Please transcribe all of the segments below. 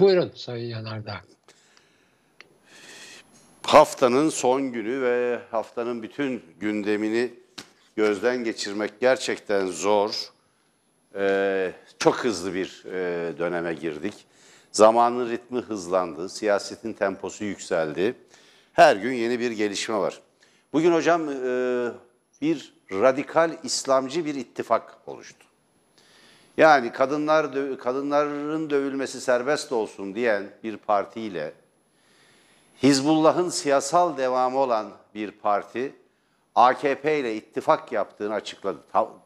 Buyurun Sayın Yanardağ. Haftanın son günü ve haftanın bütün gündemini gözden geçirmek gerçekten zor. Ee, çok hızlı bir e, döneme girdik. Zamanın ritmi hızlandı, siyasetin temposu yükseldi. Her gün yeni bir gelişme var. Bugün hocam e, bir radikal İslamcı bir ittifak oluştu. Yani kadınlar kadınların dövülmesi serbest olsun diyen bir partiyle Hizbullah'ın siyasal devamı olan bir parti AKP ile ittifak yaptığını açıkladı.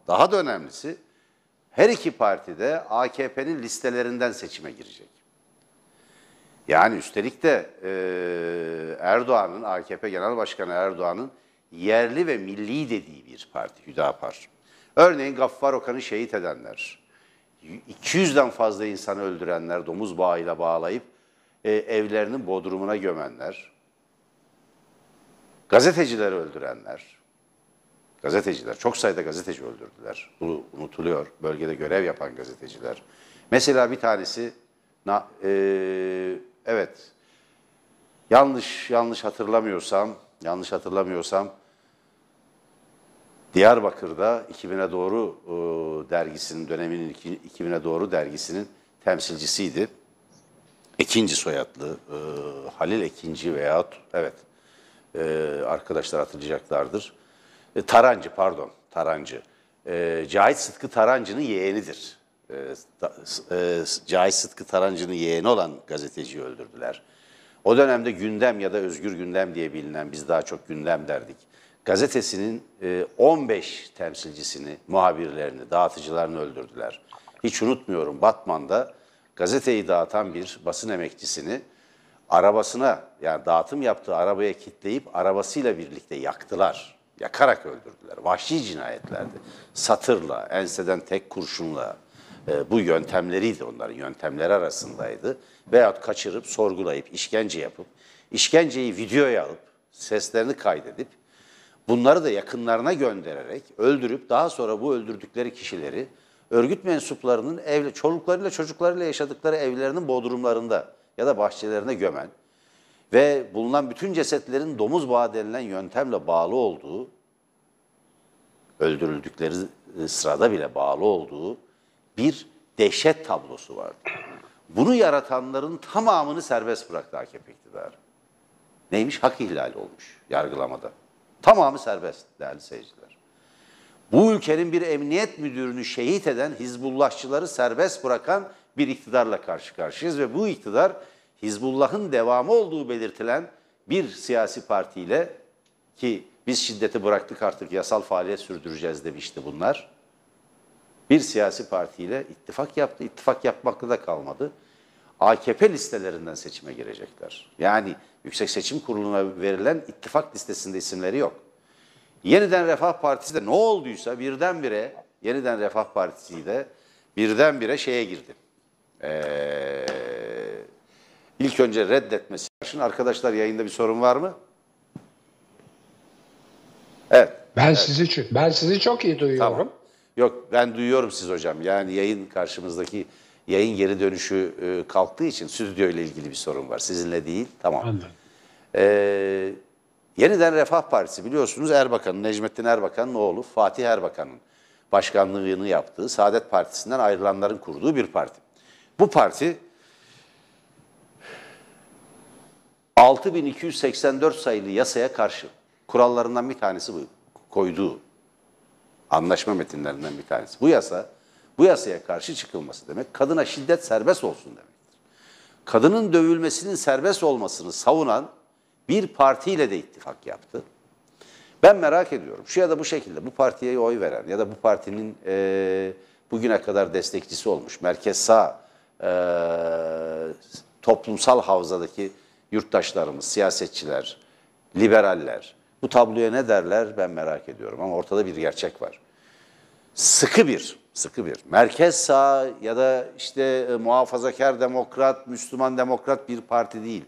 Daha da önemlisi her iki parti de AKP'nin listelerinden seçime girecek. Yani üstelik de e, Erdoğan'ın, AKP Genel Başkanı Erdoğan'ın yerli ve milli dediği bir parti Hüdapar. Örneğin Gaffar Okan'ı şehit edenler, 200'den fazla insanı öldürenler, domuz bağıyla bağlayıp e, evlerinin bodrumuna gömenler, gazetecileri öldürenler, gazeteciler, çok sayıda gazeteci öldürdüler. Bu unutuluyor, bölgede görev yapan gazeteciler. Mesela bir tanesi, na, e, evet, yanlış yanlış hatırlamıyorsam, yanlış hatırlamıyorsam Diyarbakır'da 2000'e doğru e, dergisinin döneminin 2000'e doğru dergisinin temsilcisiydi. E, Ekinci soyadlı Halil ikinci veya evet e, arkadaşlar hatırlayacaklardır. Tarancı pardon Tarancı. Cahit Sıtkı Tarancı'nın yeğenidir. Cahit Sıtkı Tarancı'nın yeğeni olan gazeteciyi öldürdüler. O dönemde gündem ya da özgür gündem diye bilinen biz daha çok gündem derdik gazetesinin 15 e, temsilcisini, muhabirlerini, dağıtıcılarını öldürdüler. Hiç unutmuyorum Batman'da gazeteyi dağıtan bir basın emekçisini arabasına yani dağıtım yaptığı arabaya kitleyip arabasıyla birlikte yaktılar. Yakarak öldürdüler. Vahşi cinayetlerdi. Satırla, enseden tek kurşunla e, bu yöntemleriydi onların yöntemleri arasındaydı. Veyahut kaçırıp sorgulayıp işkence yapıp işkenceyi videoya alıp seslerini kaydedip Bunları da yakınlarına göndererek öldürüp daha sonra bu öldürdükleri kişileri örgüt mensuplarının ev, çoluklarıyla çocuklarıyla yaşadıkları evlerinin bodrumlarında ya da bahçelerine gömen ve bulunan bütün cesetlerin domuz bağı denilen yöntemle bağlı olduğu, öldürüldükleri e, sırada bile bağlı olduğu bir dehşet tablosu vardı. Bunu yaratanların tamamını serbest bıraktı AKP iktidarı. Neymiş? Hak ihlali olmuş yargılamada. Tamamı serbest değerli seyirciler. Bu ülkenin bir emniyet müdürünü şehit eden Hizbullahçıları serbest bırakan bir iktidarla karşı karşıyayız ve bu iktidar Hizbullah'ın devamı olduğu belirtilen bir siyasi partiyle ki biz şiddeti bıraktık artık yasal faaliyet sürdüreceğiz demişti bunlar. Bir siyasi partiyle ittifak yaptı. İttifak yapmakta da kalmadı. AKP listelerinden seçime girecekler. Yani Yüksek Seçim Kurulu'na verilen ittifak listesinde isimleri yok. Yeniden Refah Partisi de ne olduysa birdenbire yeniden Refah Partisi de birdenbire şeye girdi. Ee, ilk önce reddetmesi. Şimdi arkadaşlar yayında bir sorun var mı? Evet. Ben evet. sizi ben sizi çok iyi duyuyorum. Tamam. Yok ben duyuyorum siz hocam. Yani yayın karşımızdaki yayın geri dönüşü e, kalktığı için stüdyo ile ilgili bir sorun var. Sizinle değil. Tamam. Ee, yeniden Refah Partisi biliyorsunuz Erbakan'ın, Necmettin Erbakan'ın oğlu Fatih Erbakan'ın başkanlığını yaptığı, Saadet Partisi'nden ayrılanların kurduğu bir parti. Bu parti 6284 sayılı yasaya karşı kurallarından bir tanesi bu koyduğu anlaşma metinlerinden bir tanesi. Bu yasa bu yasaya karşı çıkılması demek kadına şiddet serbest olsun demektir. Kadının dövülmesinin serbest olmasını savunan bir partiyle de ittifak yaptı. Ben merak ediyorum şu ya da bu şekilde bu partiye oy veren ya da bu partinin e, bugüne kadar destekçisi olmuş merkez sağ e, toplumsal havzadaki yurttaşlarımız, siyasetçiler, liberaller bu tabloya ne derler ben merak ediyorum ama ortada bir gerçek var. Sıkı bir sıkı bir merkez sağ ya da işte e, muhafazakar demokrat, Müslüman demokrat bir parti değil.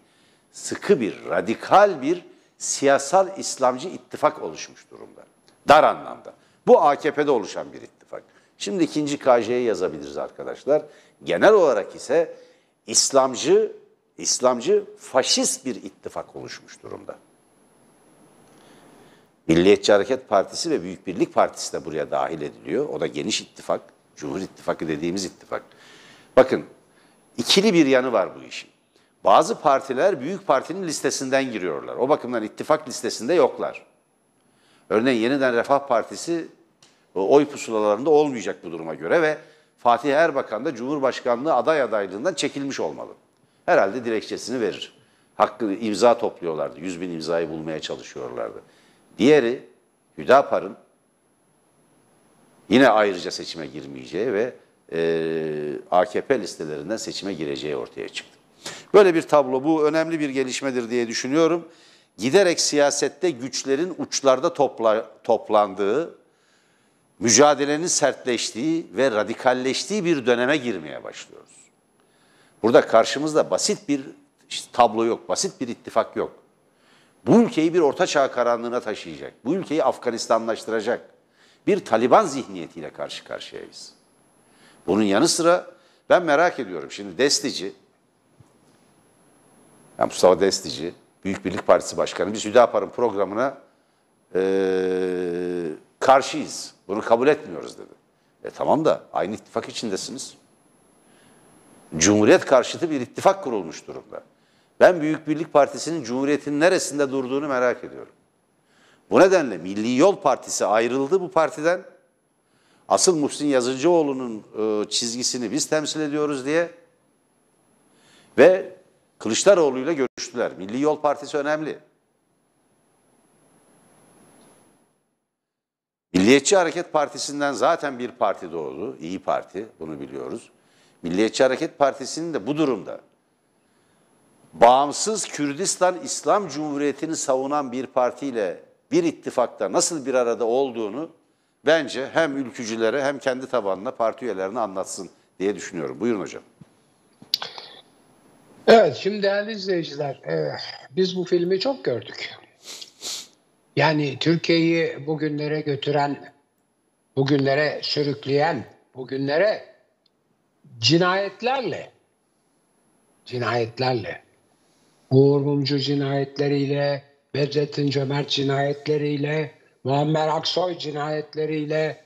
Sıkı bir, radikal bir siyasal İslamcı ittifak oluşmuş durumda. Dar anlamda. Bu AKP'de oluşan bir ittifak. Şimdi ikinci KJ'ye yazabiliriz arkadaşlar. Genel olarak ise İslamcı, İslamcı faşist bir ittifak oluşmuş durumda. Milliyetçi Hareket Partisi ve Büyük Birlik Partisi de buraya dahil ediliyor. O da geniş ittifak, Cumhur İttifakı dediğimiz ittifak. Bakın ikili bir yanı var bu işin. Bazı partiler büyük partinin listesinden giriyorlar. O bakımdan ittifak listesinde yoklar. Örneğin yeniden Refah Partisi e, oy pusulalarında olmayacak bu duruma göre ve Fatih Erbakan da Cumhurbaşkanlığı aday adaylığından çekilmiş olmalı. Herhalde dilekçesini verir. Hakkı imza topluyorlardı. yüz bin imzayı bulmaya çalışıyorlardı. Diğeri Hüdapar'ın yine ayrıca seçime girmeyeceği ve e, AKP listelerinden seçime gireceği ortaya çıktı. Böyle bir tablo bu önemli bir gelişmedir diye düşünüyorum. Giderek siyasette güçlerin uçlarda topla, toplandığı, mücadelenin sertleştiği ve radikalleştiği bir döneme girmeye başlıyoruz. Burada karşımızda basit bir tablo yok, basit bir ittifak yok. Bu ülkeyi bir orta çağ karanlığına taşıyacak. Bu ülkeyi Afganistanlaştıracak. Bir Taliban zihniyetiyle karşı karşıyayız. Bunun yanı sıra ben merak ediyorum. Şimdi Destici, yani Mustafa Destici, Büyük Birlik Partisi Başkanı, biz Hüdapar'ın programına e, karşıyız. Bunu kabul etmiyoruz dedi. E tamam da aynı ittifak içindesiniz. Cumhuriyet karşıtı bir ittifak kurulmuş durumda. Ben Büyük Birlik Partisi'nin Cumhuriyet'in neresinde durduğunu merak ediyorum. Bu nedenle Milli Yol Partisi ayrıldı bu partiden. Asıl Muhsin Yazıcıoğlu'nun e, çizgisini biz temsil ediyoruz diye ve Kılıçdaroğlu ile görüştüler. Milli Yol Partisi önemli. Milliyetçi Hareket Partisi'nden zaten bir parti doğdu. İyi Parti, bunu biliyoruz. Milliyetçi Hareket Partisi'nin de bu durumda bağımsız Kürdistan İslam Cumhuriyeti'ni savunan bir partiyle bir ittifakta nasıl bir arada olduğunu bence hem ülkücülere hem kendi tabanına parti üyelerine anlatsın diye düşünüyorum. Buyurun hocam. Evet şimdi değerli izleyiciler e, biz bu filmi çok gördük. Yani Türkiye'yi bugünlere götüren, bugünlere sürükleyen, bugünlere cinayetlerle cinayetlerle Uğur Mumcu cinayetleriyle, Bedrettin Cömert cinayetleriyle, Muammer Aksoy cinayetleriyle,